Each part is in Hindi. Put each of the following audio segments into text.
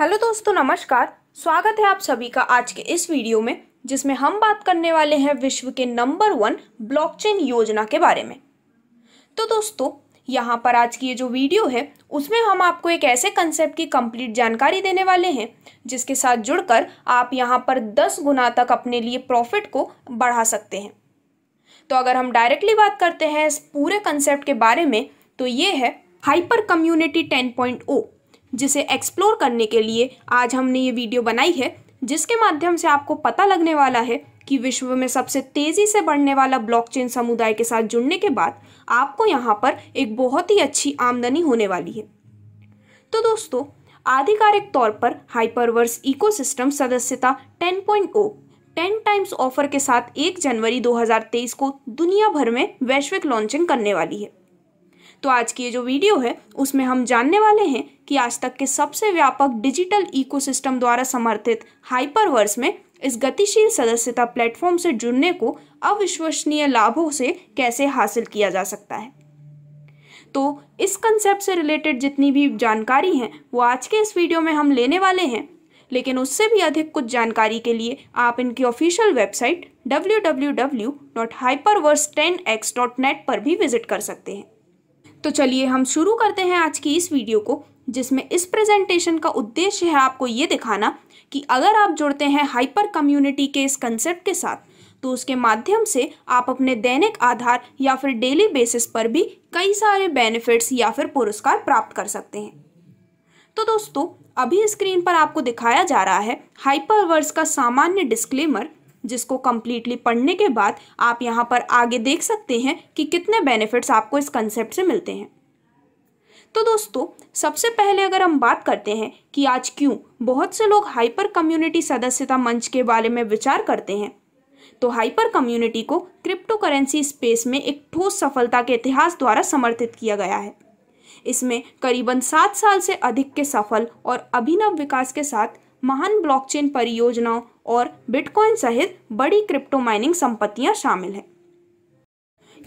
हेलो दोस्तों नमस्कार स्वागत है आप सभी का आज के इस वीडियो में जिसमें हम बात करने वाले हैं विश्व के नंबर वन ब्लॉकचेन योजना के बारे में तो दोस्तों यहाँ पर आज की ये जो वीडियो है उसमें हम आपको एक ऐसे कंसेप्ट की कंप्लीट जानकारी देने वाले हैं जिसके साथ जुड़कर आप यहाँ पर दस गुना तक अपने लिए प्रॉफिट को बढ़ा सकते हैं तो अगर हम डायरेक्टली बात करते हैं इस पूरे कंसेप्ट के बारे में तो ये है Hyper Community ten point O जिसे एक्सप्लोर करने के लिए आज हमने ये वीडियो बनाई है जिसके माध्यम से आपको पता लगने वाला है कि विश्व में सबसे तेज़ी से बढ़ने वाला ब्लॉकचेन समुदाय के साथ जुड़ने के बाद आपको यहाँ पर एक बहुत ही अच्छी आमदनी होने वाली है तो दोस्तों आधिकारिक तौर पर हाइपरवर्स इकोसिस्टम सदस्यता 10.0 टेन टाइम्स ऑफर के साथ 1 जनवरी 2023 को दुनिया भर में वैश्विक लॉन्चिंग करने वाली है तो आज की ये जो वीडियो है उसमें हम जानने वाले हैं कि आज तक के सबसे व्यापक डिजिटल इकोसिस्टम द्वारा समर्थित हाइपरवर्स में इस गतिशील सदस्यता प्लेटफॉर्म से जुड़ने को अविश्वसनीय लाभों से कैसे हासिल किया जा सकता है तो इस कंसेप्ट से रिलेटेड जितनी भी जानकारी है वो आज के इस वीडियो में हम लेने वाले हैं लेकिन उससे भी अधिक कुछ जानकारी के लिए आप इनकी ऑफिशियल वेबसाइट नेट पर भी विजिट कर सकते हैं तो चलिए हम शुरू करते हैं आज की इस वीडियो को जिसमें इस प्रेजेंटेशन का उद्देश्य है आपको ये दिखाना कि अगर आप जुड़ते हैं हाइपर कम्युनिटी के इस कंसेप्ट के साथ तो उसके माध्यम से आप अपने दैनिक आधार या फिर डेली बेसिस पर भी कई सारे बेनिफिट्स या फिर पुरस्कार प्राप्त कर सकते हैं तो दोस्तों अभी स्क्रीन पर आपको दिखाया जा रहा है हाइपरवर्स का सामान्य डिस्क्लेमर जिसको कम्प्लीटली पढ़ने के बाद आप यहाँ पर आगे देख सकते हैं कि कितने बेनिफिट्स आपको इस कंसेप्ट से मिलते हैं तो दोस्तों सबसे पहले अगर हम बात करते हैं कि आज क्यों बहुत से लोग हाइपर कम्युनिटी सदस्यता मंच के बारे में विचार करते हैं तो हाइपर कम्युनिटी को क्रिप्टो करेंसी स्पेस में एक ठोस सफलता के इतिहास द्वारा समर्थित किया गया है इसमें करीबन सात साल से अधिक के सफल और अभिनव विकास के साथ महान ब्लॉकचेन परियोजनाओं और बिटकॉइन सहित बड़ी क्रिप्टो माइनिंग संपत्तियां शामिल हैं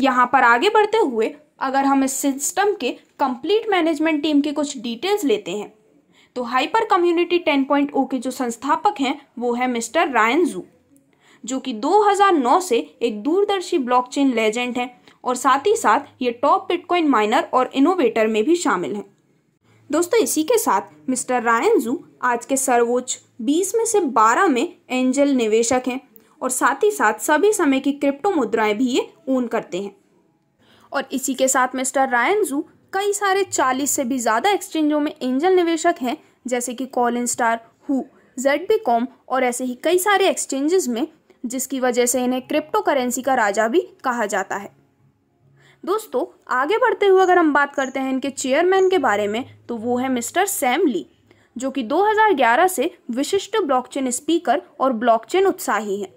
यहाँ पर आगे बढ़ते हुए अगर हम इस सिस्टम के कंप्लीट मैनेजमेंट टीम के कुछ डिटेल्स लेते हैं तो हाइपर कम्युनिटी 10.0 के जो संस्थापक हैं वो है मिस्टर रायन जू जो कि 2009 से एक दूरदर्शी ब्लॉकचेन लेजेंड हैं और साथ ही साथ ये टॉप बिटकॉइन माइनर और इनोवेटर में भी शामिल हैं दोस्तों इसी के साथ मिस्टर रायन जू आज के सर्वोच्च 20 में से 12 में एंजल निवेशक हैं और साथ ही साथ सभी समय की क्रिप्टो मुद्राएं भी ये ऊन करते हैं और इसी के साथ मिस्टर रायन जू कई सारे 40 से भी ज़्यादा एक्सचेंजों में एंजल निवेशक हैं जैसे कि कॉलिन स्टार हु जेड बी कॉम और ऐसे ही कई सारे एक्सचेंजेस में जिसकी वजह से इन्हें क्रिप्टो करेंसी का राजा भी कहा जाता है दोस्तों आगे बढ़ते हुए अगर हम बात करते हैं इनके चेयरमैन के बारे में तो वो है मिस्टर सैम ली जो कि 2011 से विशिष्ट ब्लॉकचेन स्पीकर और ब्लॉकचेन उत्साही हैं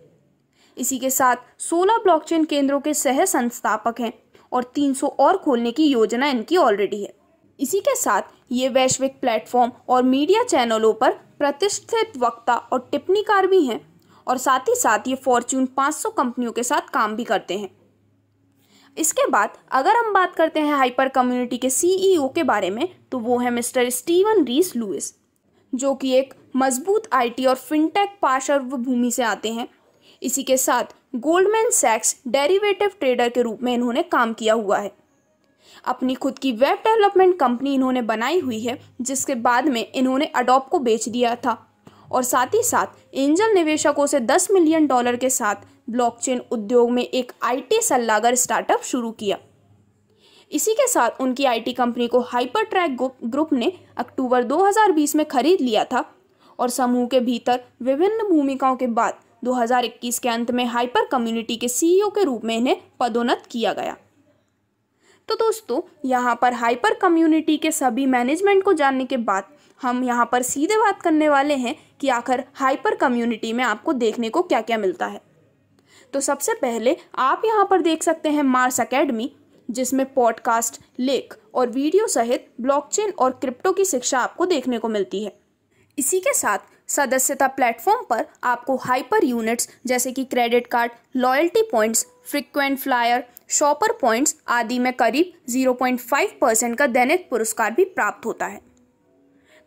इसी के साथ 16 ब्लॉकचेन केंद्रों के सह संस्थापक हैं और 300 और खोलने की योजना इनकी ऑलरेडी है इसी के साथ ये वैश्विक प्लेटफॉर्म और मीडिया चैनलों पर प्रतिष्ठित वक्ता और टिप्पणीकार भी हैं और साथ ही साथ ये फॉर्च्यून 500 कंपनियों के साथ काम भी करते हैं इसके बाद अगर हम बात करते हैं हाइपर कम्युनिटी के सीईओ e के बारे में तो वो है मिस्टर स्टीवन रीस लुइस जो कि एक मजबूत आईटी और फिनटेक पार्श्व भूमि से आते हैं इसी के साथ गोल्डमैन सैक्स डेरिवेटिव ट्रेडर के रूप में इन्होंने काम किया हुआ है अपनी खुद की वेब डेवलपमेंट कंपनी इन्होंने बनाई हुई है जिसके बाद में इन्होंने अडोप को बेच दिया था और साथ ही साथ एंजल निवेशकों से 10 मिलियन डॉलर के साथ ब्लॉकचेन उद्योग में एक आईटी सलाहकार स्टार्टअप शुरू किया इसी के साथ उनकी आईटी कंपनी को हाइपर ट्रैक ग्रुप ने अक्टूबर 2020 में खरीद लिया था और समूह के भीतर विभिन्न भूमिकाओं के बाद 2021 के अंत में हाइपर कम्युनिटी के सीईओ के रूप में इन्हें पदोन्नत किया गया तो दोस्तों यहाँ पर हाइपर कम्युनिटी के सभी मैनेजमेंट को जानने के बाद हम यहाँ पर सीधे बात करने वाले हैं कि आखिर हाइपर कम्युनिटी में आपको देखने को क्या क्या मिलता है तो सबसे पहले आप यहाँ पर देख सकते हैं मार्स अकेडमी जिसमें पॉडकास्ट लेख और वीडियो सहित ब्लॉकचेन और क्रिप्टो की शिक्षा आपको देखने को मिलती है इसी के साथ सदस्यता प्लेटफॉर्म पर आपको हाइपर यूनिट्स जैसे कि credit card loyalty points frequent flyer shopper points आदि में करीब 0.5 परसेंट का दैनिक पुरस्कार भी प्राप्त होता है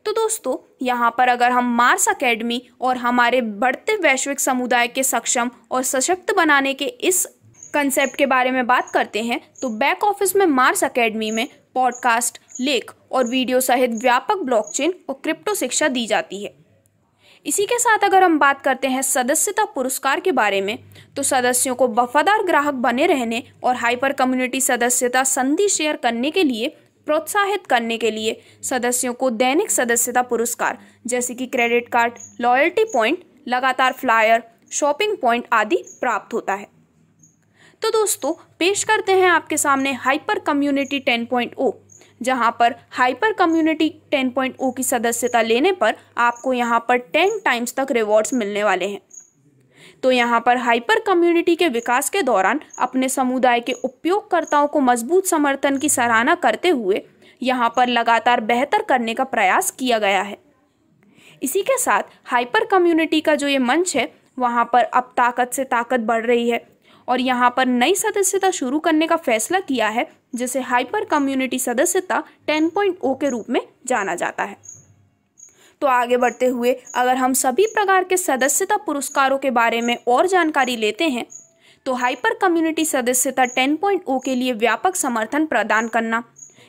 तो दोस्तों यहाँ पर अगर हम मार्स अकेडमी और हमारे बढ़ते वैश्विक समुदाय के सक्षम और सशक्त बनाने के इस कंसेप्ट के बारे में बात करते हैं तो बैक ऑफिस में मार्स अकेडमी में पॉडकास्ट लेख और वीडियो सहित व्यापक ब्लॉकचेन और क्रिप्टो शिक्षा दी जाती है इसी के साथ अगर हम बात करते हैं सदस्यता पुरस्कार के बारे में तो सदस्यों को वफादार ग्राहक बने रहने और हाइपर कम्युनिटी सदस्यता संधि शेयर करने के लिए प्रोत्साहित करने के लिए सदस्यों को दैनिक सदस्यता पुरस्कार जैसे कि क्रेडिट कार्ड लॉयल्टी पॉइंट लगातार फ्लायर शॉपिंग पॉइंट आदि प्राप्त होता है तो दोस्तों पेश करते हैं आपके सामने हाइपर कम्युनिटी 10.0 जहां पर हाइपर कम्युनिटी 10.0 की सदस्यता लेने पर आपको यहां पर 10 टाइम्स तक रिवॉर्ड्स मिलने वाले हैं तो यहाँ पर हाइपर कम्युनिटी के विकास के दौरान अपने समुदाय के उपयोगकर्ताओं को मजबूत समर्थन की सराहना करते हुए यहाँ पर लगातार बेहतर करने का प्रयास किया गया है इसी के साथ हाइपर कम्युनिटी का जो ये मंच है वहाँ पर अब ताकत से ताकत बढ़ रही है और यहाँ पर नई सदस्यता शुरू करने का फैसला किया है जिसे हाइपर कम्युनिटी सदस्यता 10.0 के रूप में जाना जाता है तो आगे बढ़ते हुए अगर हम सभी प्रकार के सदस्यता पुरस्कारों के बारे में और जानकारी लेते हैं तो हाइपर कम्युनिटी सदस्यता 10.0 के लिए व्यापक समर्थन प्रदान करना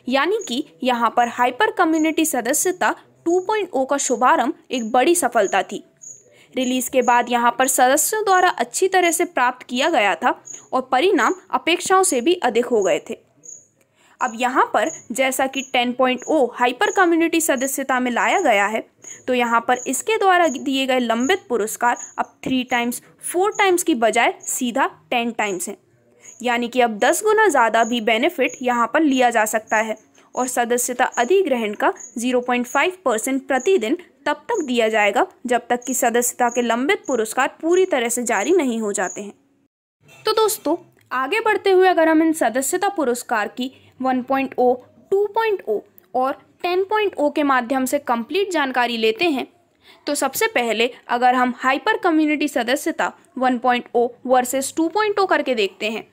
यानी कि यहाँ पर हाइपर कम्युनिटी सदस्यता 2.0 का शुभारंभ एक बड़ी सफलता थी रिलीज के बाद यहाँ पर सदस्यों द्वारा अच्छी तरह से प्राप्त किया गया था और परिणाम अपेक्षाओं से भी अधिक हो गए थे अब यहाँ पर जैसा कि 10.0 हाइपर कम्युनिटी सदस्यता में लाया गया है तो यहाँ पर इसके द्वारा दिए गए लंबित पुरस्कार अब थ्री टाइम्स फोर टाइम्स की बजाय सीधा टेन टाइम्स हैं यानी कि अब दस गुना ज़्यादा भी बेनिफिट यहाँ पर लिया जा सकता है और सदस्यता अधिग्रहण का 0.5 परसेंट प्रतिदिन तब तक दिया जाएगा जब तक कि सदस्यता के लंबित पुरस्कार पूरी तरह से जारी नहीं हो जाते हैं तो दोस्तों आगे बढ़ते हुए अगर हम इन सदस्यता पुरस्कार की 1.0, 2.0 और 10.0 के माध्यम से कंप्लीट जानकारी लेते हैं तो सबसे पहले अगर हम हाइपर कम्युनिटी सदस्यता 1.0 वर्सेस 2.0 करके देखते हैं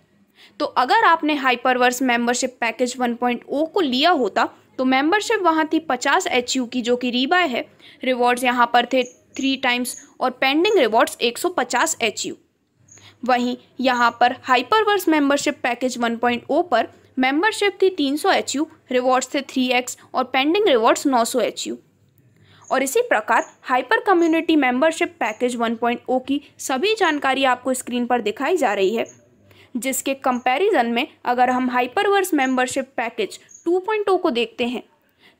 तो अगर आपने हाइपरवर्स मेंबरशिप पैकेज 1.0 को लिया होता तो मेंबरशिप वहाँ थी 50 एच की जो कि रीबाय है रिवॉर्ड्स यहाँ पर थे थ्री टाइम्स और पेंडिंग रिवॉर्ड्स 150 एच वहीं यहाँ पर हाइपरवर्स मेंबरशिप पैकेज 1.0 पर मेंबरशिप थी 300 सौ एच यू रिवॉर्ड्स थे 3x और पेंडिंग रिवॉर्ड्स 900 सौ एच यू और इसी प्रकार हाइपर कम्युनिटी मेंबरशिप पैकेज 1.0 की सभी जानकारी आपको स्क्रीन पर दिखाई जा रही है जिसके कंपैरिजन में अगर हम हाइपरवर्स मेंबरशिप पैकेज 2.0 को देखते हैं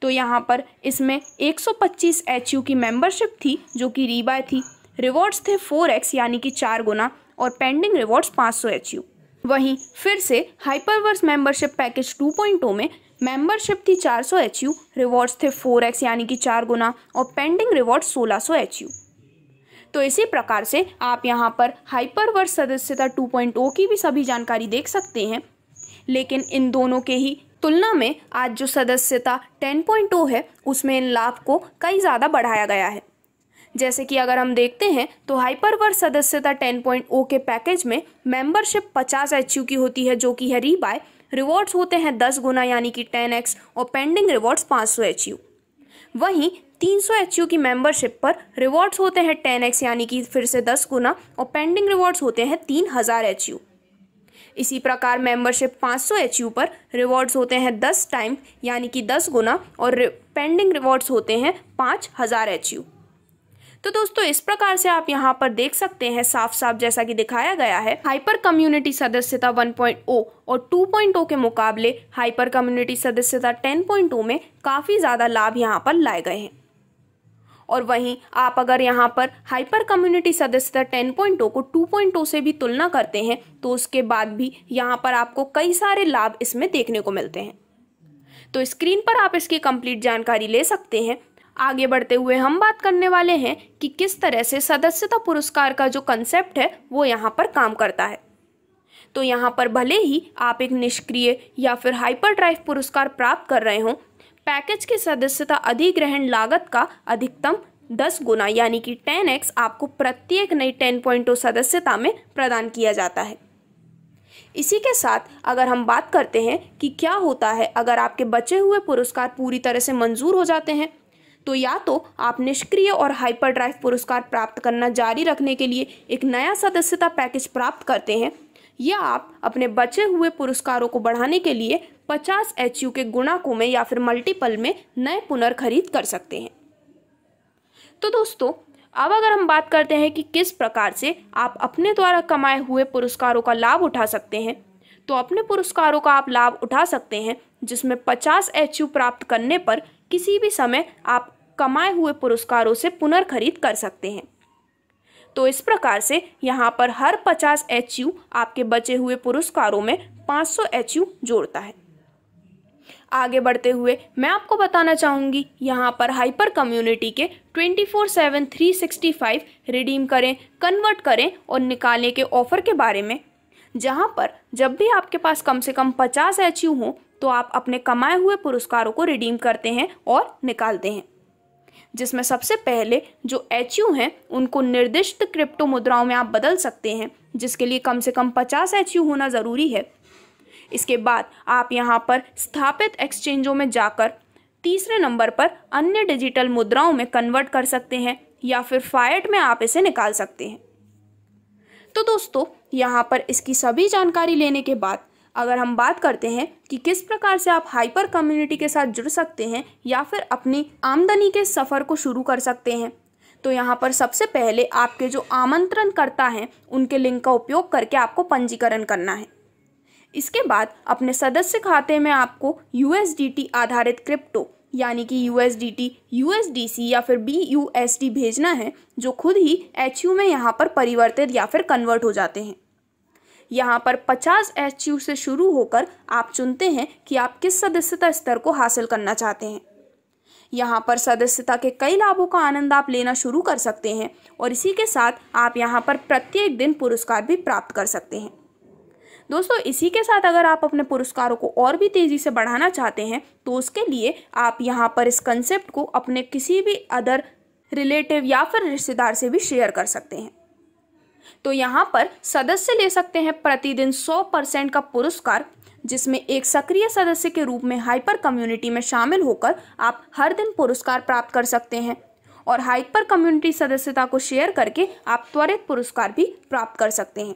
तो यहाँ पर इसमें 125 एच की मेम्बरशिप थी जो कि रीबाय थी रिवॉर्ड्स थे फोर यानी कि चार गुना और पेंडिंग रिवॉर्ड्स पाँच सौ वहीं फिर से हाइपरवर्स मेंबरशिप पैकेज 2.0 में मेंबरशिप थी 400 सौ एच यू रिवॉर्ड्स थे 4x यानी कि चार गुना और पेंडिंग रिवॉर्ड 1600 सौ एच यू तो इसी प्रकार से आप यहाँ पर हाइपरवर्स सदस्यता 2.0 की भी सभी जानकारी देख सकते हैं लेकिन इन दोनों के ही तुलना में आज जो सदस्यता 10.0 है उसमें इन लाभ को कई ज़्यादा बढ़ाया गया है जैसे कि अगर हम देखते हैं तो हाइपरवर्स सदस्यता टेन पॉइंट ओ के पैकेज में मेंबरशिप पचास एच की होती है जो कि है रीबाय रिवॉर्ड्स होते हैं दस गुना यानी कि टेन एक्स और पेंडिंग रिवॉर्ड्स पाँच सौ एच वहीं तीन सौ एच की मेंबरशिप पर रिवॉर्ड्स होते हैं टेन एक्स यानी कि फिर से दस गुना और पेंडिंग रिवॉर्ड्स होते हैं तीन हज़ार एच इसी प्रकार मेंबरशिप पाँच सौ एच पर रिवॉर्ड्स होते हैं दस टाइम यानी कि दस गुना और पेंडिंग रिवॉर्ड्स होते हैं पाँच हज़ार एच यू तो दोस्तों इस प्रकार से आप यहाँ पर देख सकते हैं साफ साफ जैसा कि दिखाया गया है हाइपर कम्युनिटी सदस्यता 1.0 और 2.0 के मुकाबले हाइपर कम्युनिटी सदस्यता 10.2 में काफ़ी ज़्यादा लाभ यहाँ पर लाए गए हैं और वहीं आप अगर यहाँ पर हाइपर कम्युनिटी सदस्यता 10.0 को 2.0 से भी तुलना करते हैं तो उसके बाद भी यहाँ पर आपको कई सारे लाभ इसमें देखने को मिलते हैं तो स्क्रीन पर आप इसकी कंप्लीट जानकारी ले सकते हैं आगे बढ़ते हुए हम बात करने वाले हैं कि किस तरह से सदस्यता पुरस्कार का जो कंसेप्ट है वो यहाँ पर काम करता है तो यहाँ पर भले ही आप एक निष्क्रिय या फिर हाइपर ड्राइव पुरस्कार प्राप्त कर रहे हों पैकेज की सदस्यता अधिग्रहण लागत का अधिकतम दस गुना यानी कि टेन एक्स आपको प्रत्येक नई टेन पॉइंटो सदस्यता में प्रदान किया जाता है इसी के साथ अगर हम बात करते हैं कि क्या होता है अगर आपके बचे हुए पुरस्कार पूरी तरह से मंजूर हो जाते हैं तो या तो आप निष्क्रिय और हाइपर ड्राइव पुरस्कार प्राप्त करना जारी रखने के लिए एक नया सदस्यता पैकेज प्राप्त करते हैं या आप अपने बचे हुए पुरस्कारों को बढ़ाने के लिए 50 एच के गुणाकों में या फिर मल्टीपल में नए पुनर्खरीद कर सकते हैं तो दोस्तों अब अगर हम बात करते हैं कि किस प्रकार से आप अपने द्वारा कमाए हुए पुरस्कारों का लाभ उठा सकते हैं तो अपने पुरस्कारों का आप लाभ उठा सकते हैं जिसमें 50 एच प्राप्त करने पर किसी भी समय आप कमाए हुए पुरस्कारों से पुनर्खरीद कर सकते हैं तो इस प्रकार से यहाँ पर हर 50 एच आपके बचे हुए पुरस्कारों में 500 सौ जोड़ता है आगे बढ़ते हुए मैं आपको बताना चाहूँगी यहाँ पर हाइपर कम्युनिटी के 24/7 365 रिडीम करें कन्वर्ट करें और निकालने के ऑफर के बारे में जहाँ पर जब भी आपके पास कम से कम 50 एच हो तो आप अपने कमाए हुए पुरस्कारों को रिडीम करते हैं और निकालते हैं जिसमें सबसे पहले जो एच यू हैं उनको निर्दिष्ट क्रिप्टो मुद्राओं में आप बदल सकते हैं जिसके लिए कम से कम पचास एच यू होना ज़रूरी है इसके बाद आप यहाँ पर स्थापित एक्सचेंजों में जाकर तीसरे नंबर पर अन्य डिजिटल मुद्राओं में कन्वर्ट कर सकते हैं या फिर फायट में आप इसे निकाल सकते हैं तो दोस्तों यहाँ पर इसकी सभी जानकारी लेने के बाद अगर हम बात करते हैं कि किस प्रकार से आप हाइपर कम्युनिटी के साथ जुड़ सकते हैं या फिर अपनी आमदनी के सफ़र को शुरू कर सकते हैं तो यहाँ पर सबसे पहले आपके जो आमंत्रण करता हैं उनके लिंक का उपयोग करके आपको पंजीकरण करना है इसके बाद अपने सदस्य खाते में आपको यू आधारित क्रिप्टो यानी कि यू एस डी या फिर बी भेजना है जो खुद ही एच में यहाँ पर परिवर्तित या फिर कन्वर्ट हो जाते हैं यहाँ पर 50 एच से शुरू होकर आप चुनते हैं कि आप किस सदस्यता स्तर को हासिल करना चाहते हैं यहाँ पर सदस्यता के कई लाभों का आनंद आप लेना शुरू कर सकते हैं और इसी के साथ आप यहाँ पर प्रत्येक दिन पुरस्कार भी प्राप्त कर सकते हैं दोस्तों इसी के साथ अगर आप अपने पुरस्कारों को और भी तेज़ी से बढ़ाना चाहते हैं तो उसके लिए आप यहाँ पर इस कंसेप्ट को अपने किसी भी अदर रिलेटिव या फिर रिश्तेदार से भी शेयर कर सकते हैं तो यहाँ पर सदस्य ले सकते हैं प्रतिदिन 100 परसेंट का पुरस्कार जिसमें एक सक्रिय सदस्य के रूप में हाइपर कम्युनिटी में शामिल होकर आप हर दिन पुरस्कार प्राप्त कर सकते हैं और हाइपर कम्युनिटी सदस्यता को शेयर करके आप त्वरित पुरस्कार भी प्राप्त कर सकते हैं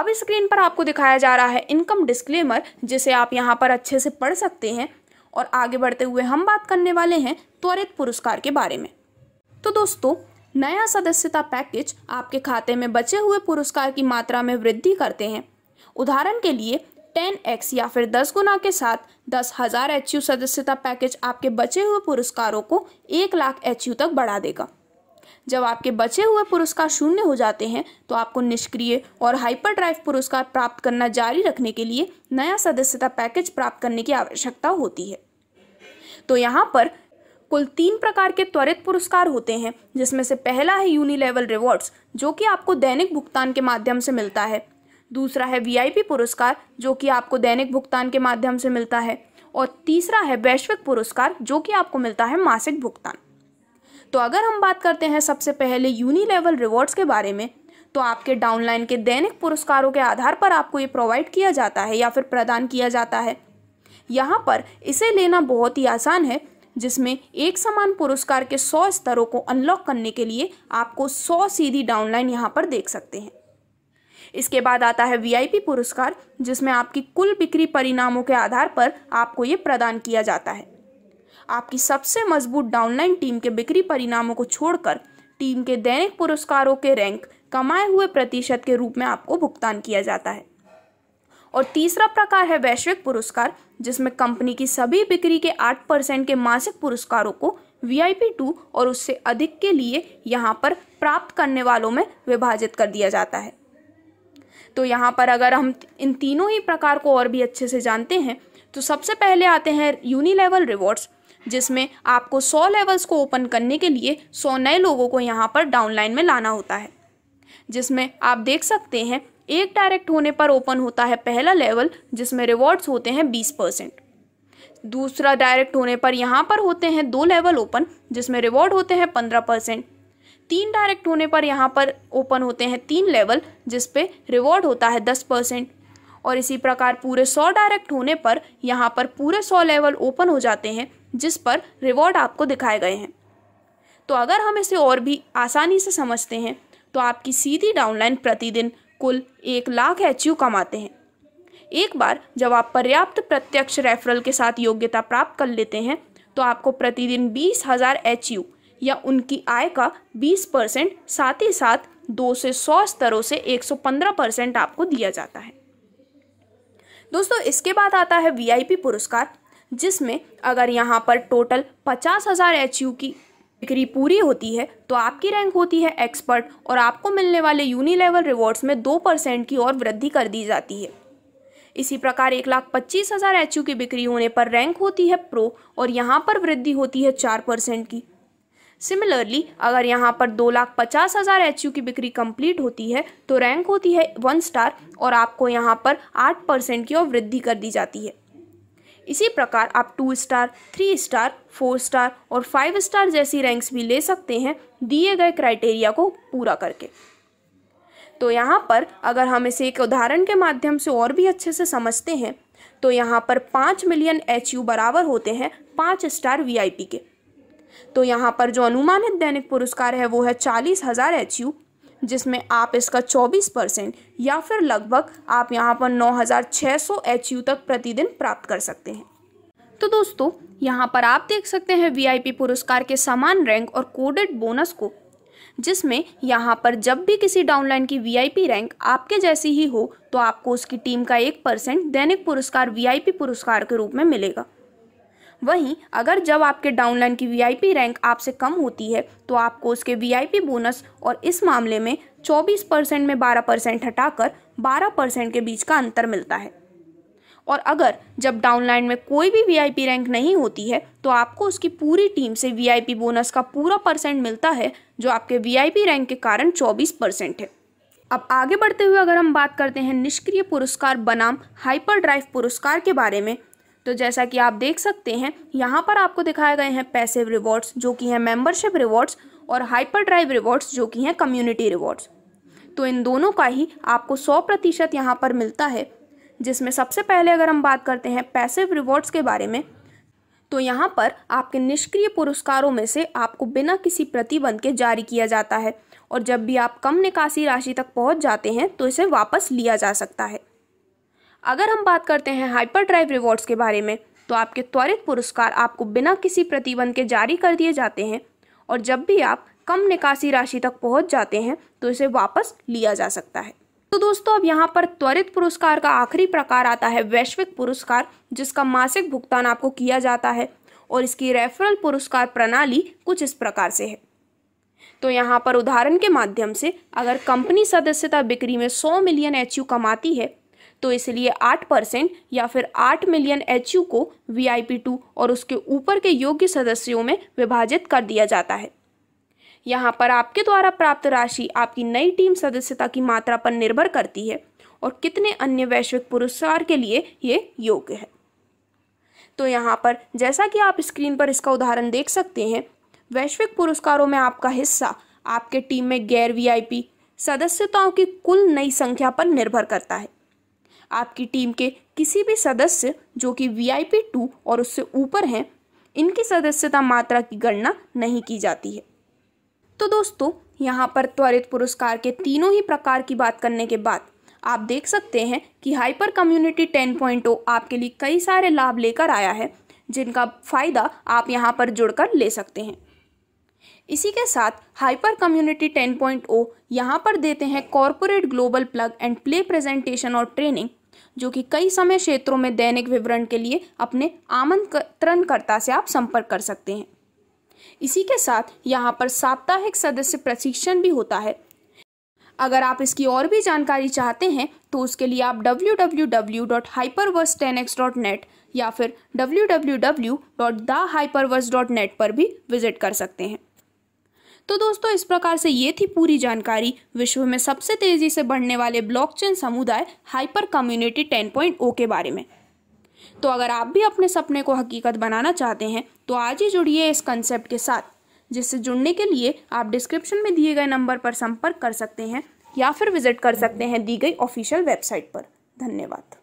अब स्क्रीन पर आपको दिखाया जा रहा है इनकम डिस्क्लेमर जिसे आप यहाँ पर अच्छे से पढ़ सकते हैं और आगे बढ़ते हुए हम बात करने वाले हैं त्वरित पुरस्कार के बारे में तो दोस्तों नया सदस्यता पैकेज आपके खाते में बचे हुए पुरस्कार की मात्रा में वृद्धि करते हैं उदाहरण के लिए 10x या फिर 10 गुना के साथ दस हजार एच सदस्यता पैकेज आपके बचे हुए पुरस्कारों को एक लाख एच तक बढ़ा देगा जब आपके बचे हुए पुरस्कार शून्य हो जाते हैं तो आपको निष्क्रिय और हाइपर ड्राइव पुरस्कार प्राप्त करना जारी रखने के लिए नया सदस्यता पैकेज प्राप्त करने की आवश्यकता होती है तो यहाँ पर कुल तीन प्रकार के त्वरित पुरस्कार होते हैं जिसमें से पहला है यूनी लेवल रिवॉर्ड्स जो कि आपको दैनिक भुगतान के माध्यम से मिलता है दूसरा है वीआईपी पुरस्कार जो कि आपको दैनिक भुगतान के माध्यम से मिलता है और तीसरा है वैश्विक पुरस्कार जो कि आपको मिलता है मासिक भुगतान तो अगर हम बात करते हैं सबसे पहले यूनी लेवल रिवॉर्ड्स के बारे में तो आपके डाउनलाइन के दैनिक पुरस्कारों के आधार पर आपको ये प्रोवाइड किया जाता है या फिर प्रदान किया जाता है यहाँ पर इसे लेना बहुत ही आसान है जिसमें एक समान पुरस्कार के सौ स्तरों को अनलॉक करने के लिए आपको सौ सीधी डाउनलाइन यहाँ पर देख सकते हैं इसके बाद आता है वीआईपी पुरस्कार जिसमें आपकी कुल बिक्री परिणामों के आधार पर आपको ये प्रदान किया जाता है आपकी सबसे मजबूत डाउनलाइन टीम के बिक्री परिणामों को छोड़कर टीम के दैनिक पुरस्कारों के रैंक कमाए हुए प्रतिशत के रूप में आपको भुगतान किया जाता है और तीसरा प्रकार है वैश्विक पुरस्कार जिसमें कंपनी की सभी बिक्री के आठ परसेंट के मासिक पुरस्कारों को वी आई पी टू और उससे अधिक के लिए यहाँ पर प्राप्त करने वालों में विभाजित कर दिया जाता है तो यहाँ पर अगर हम इन तीनों ही प्रकार को और भी अच्छे से जानते हैं तो सबसे पहले आते हैं यूनी लेवल रिवॉर्ड्स जिसमें आपको सौ लेवल्स को ओपन करने के लिए सौ नए लोगों को यहाँ पर डाउनलाइन में लाना होता है जिसमें आप देख सकते हैं एक डायरेक्ट होने पर ओपन होता है पहला लेवल जिसमें रिवॉर्ड्स होते हैं बीस परसेंट दूसरा डायरेक्ट होने पर यहाँ पर होते हैं दो लेवल ओपन जिसमें रिवॉर्ड होते हैं पंद्रह परसेंट तीन डायरेक्ट होने पर यहाँ पर ओपन होते हैं तीन लेवल जिस रिवॉर्ड होता है दस परसेंट और इसी प्रकार पूरे सौ डायरेक्ट होने पर यहाँ पर पूरे सौ लेवल ओपन हो जाते हैं जिस पर रिवॉर्ड आपको दिखाए गए हैं तो अगर हम इसे और भी आसानी से समझते हैं तो आपकी सीधी डाउनलाइन प्रतिदिन कुल एक लाख एच कमाते हैं एक बार जब आप पर्याप्त प्रत्यक्ष रेफरल के साथ योग्यता प्राप्त कर लेते हैं तो आपको प्रतिदिन बीस हज़ार एच या उनकी आय का बीस परसेंट साथ ही साथ दो से सौ स्तरों से एक सौ पंद्रह परसेंट आपको दिया जाता है दोस्तों इसके बाद आता है वीआईपी पुरस्कार जिसमें अगर यहाँ पर टोटल पचास हज़ार एच की डिग्री पूरी होती है तो आपकी रैंक होती है एक्सपर्ट और आपको मिलने वाले यूनी लेवल रिवॉर्ड्स में दो परसेंट की और वृद्धि कर दी जाती है इसी प्रकार एक लाख पच्चीस हज़ार एच की बिक्री होने पर रैंक होती है प्रो और यहाँ पर वृद्धि होती है चार परसेंट की सिमिलरली अगर यहाँ पर दो लाख पचास हज़ार एच की बिक्री कंप्लीट होती है तो रैंक होती है वन स्टार और आपको यहाँ पर आठ परसेंट की और वृद्धि कर दी जाती है इसी प्रकार आप two star three star four star और फाइव स्टार जैसी रैंक्स भी ले सकते हैं दिए गए क्राइटेरिया को पूरा करके तो यहाँ पर अगर हम इसे एक उदाहरण के माध्यम से और भी अच्छे से समझते हैं तो यहाँ पर पाँच मिलियन एच यू बराबर होते हैं पाँच स्टार वी आई पी के तो यहाँ पर जो अनुमानित दैनिक पुरस्कार है वो है चालीस हज़ार एच यू जिसमें आप इसका 24 परसेंट या फिर लगभग आप यहाँ पर 9,600 एच तक प्रतिदिन प्राप्त कर सकते हैं तो दोस्तों यहाँ पर आप देख सकते हैं वीआईपी पुरस्कार के समान रैंक और कोडेड बोनस को जिसमें यहाँ पर जब भी किसी डाउनलाइन की वीआईपी रैंक आपके जैसी ही हो तो आपको उसकी टीम का एक परसेंट दैनिक पुरस्कार वीआईपी पुरस्कार के रूप में मिलेगा वहीं अगर जब आपके डाउनलाइन की वीआईपी रैंक आपसे कम होती है तो आपको उसके वीआईपी बोनस और इस मामले में 24 परसेंट में 12 परसेंट हटाकर 12 परसेंट के बीच का अंतर मिलता है और अगर जब डाउनलाइन में कोई भी वीआईपी रैंक नहीं होती है तो आपको उसकी पूरी टीम से वीआईपी बोनस का पूरा परसेंट मिलता है जो आपके वीआईपी रैंक के कारण 24 परसेंट है अब आगे बढ़ते हुए अगर हम बात करते हैं निष्क्रिय पुरस्कार बनाम हाइपर ड्राइव पुरस्कार के बारे में तो जैसा कि आप देख सकते हैं यहाँ पर आपको दिखाए गए हैं पैसिव रिवॉर्ड्स जो कि हैं मेंबरशिप रिवॉर्ड्स और हाइपर ड्राइव रिवॉर्ड्स जो कि हैं कम्युनिटी रिवॉर्ड्स तो इन दोनों का ही आपको सौ प्रतिशत यहाँ पर मिलता है जिसमें सबसे पहले अगर हम बात करते हैं पैसिव रिवॉर्ड्स के बारे में तो यहाँ पर आपके निष्क्रिय पुरस्कारों में से आपको बिना किसी प्रतिबंध के जारी किया जाता है और जब भी आप कम निकासी राशि तक पहुँच जाते हैं तो इसे वापस लिया जा सकता है अगर हम बात करते हैं हाइपर ड्राइव रिवॉर्ड्स के बारे में तो आपके त्वरित पुरस्कार आपको बिना किसी प्रतिबंध के जारी कर दिए जाते हैं और जब भी आप कम निकासी राशि तक पहुंच जाते हैं तो इसे वापस लिया जा सकता है तो दोस्तों अब यहाँ पर त्वरित पुरस्कार का आखिरी प्रकार आता है वैश्विक पुरस्कार जिसका मासिक भुगतान आपको किया जाता है और इसकी रेफरल पुरस्कार प्रणाली कुछ इस प्रकार से है तो यहाँ पर उदाहरण के माध्यम से अगर कंपनी सदस्यता बिक्री में 100 मिलियन एच कमाती है तो इसलिए आठ परसेंट या फिर आठ मिलियन एच को वी आई टू और उसके ऊपर के योग्य सदस्यों में विभाजित कर दिया जाता है यहाँ पर आपके द्वारा प्राप्त राशि आपकी नई टीम सदस्यता की मात्रा पर निर्भर करती है और कितने अन्य वैश्विक पुरस्कार के लिए ये योग्य है तो यहाँ पर जैसा कि आप स्क्रीन पर इसका उदाहरण देख सकते हैं वैश्विक पुरस्कारों में आपका हिस्सा आपके टीम में गैर वीआईपी सदस्यताओं की कुल नई संख्या पर निर्भर करता है आपकी टीम के किसी भी सदस्य जो कि वीआईपी टू और उससे ऊपर हैं इनकी सदस्यता मात्रा की गणना नहीं की जाती है तो दोस्तों यहाँ पर त्वरित पुरस्कार के तीनों ही प्रकार की बात करने के बाद आप देख सकते हैं कि हाइपर कम्युनिटी टेन ओ आपके लिए कई सारे लाभ लेकर आया है जिनका फ़ायदा आप यहाँ पर जुड़कर ले सकते हैं इसी के साथ Hyper Community ten point O यहाँ पर देते हैं corporate global plug and play presentation और ट्रेनिंग जो कि कई समय क्षेत्रों में दैनिक विवरण के लिए अपने आमंत्रणकर्ता से आप संपर्क कर सकते हैं इसी के साथ यहाँ पर साप्ताहिक सदस्य प्रशिक्षण भी होता है अगर आप इसकी और भी जानकारी चाहते हैं तो उसके लिए आप www.hyperverse10x.net या फिर www.thehyperverse.net पर भी विजिट कर सकते हैं तो दोस्तों इस प्रकार से ये थी पूरी जानकारी विश्व में सबसे तेजी से बढ़ने वाले ब्लॉकचेन समुदाय हाइपर कम्युनिटी 10.0 के बारे में तो अगर आप भी अपने सपने को हकीकत बनाना चाहते हैं तो आज ही जुड़िए इस कंसेप्ट के साथ जिससे जुड़ने के लिए आप डिस्क्रिप्शन में दिए गए नंबर पर संपर्क कर सकते हैं या फिर विजिट कर सकते हैं दी गई ऑफिशियल वेबसाइट पर धन्यवाद